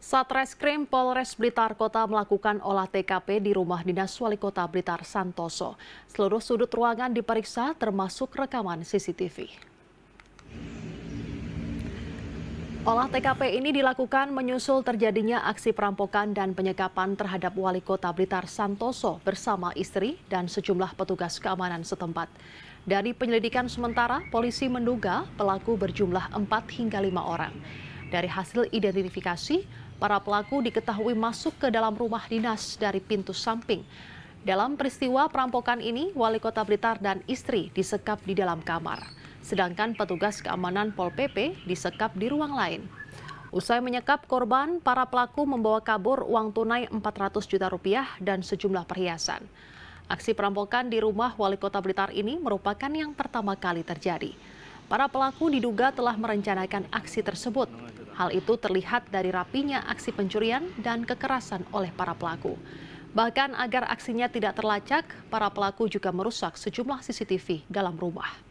Satreskrim Polres Blitar Kota melakukan olah TKP di rumah dinas wali kota Blitar Santoso. Seluruh sudut ruangan diperiksa termasuk rekaman CCTV. Olah TKP ini dilakukan menyusul terjadinya aksi perampokan dan penyekapan terhadap wali kota Blitar Santoso bersama istri dan sejumlah petugas keamanan setempat. Dari penyelidikan sementara, polisi menduga pelaku berjumlah 4 hingga 5 orang. Dari hasil identifikasi, para pelaku diketahui masuk ke dalam rumah dinas dari pintu samping. Dalam peristiwa perampokan ini, wali kota Blitar dan istri disekap di dalam kamar. Sedangkan petugas keamanan Pol PP disekap di ruang lain. Usai menyekap korban, para pelaku membawa kabur uang tunai 400 juta rupiah dan sejumlah perhiasan. Aksi perampokan di rumah wali kota Blitar ini merupakan yang pertama kali terjadi. Para pelaku diduga telah merencanakan aksi tersebut. Hal itu terlihat dari rapinya aksi pencurian dan kekerasan oleh para pelaku. Bahkan agar aksinya tidak terlacak, para pelaku juga merusak sejumlah CCTV dalam rumah.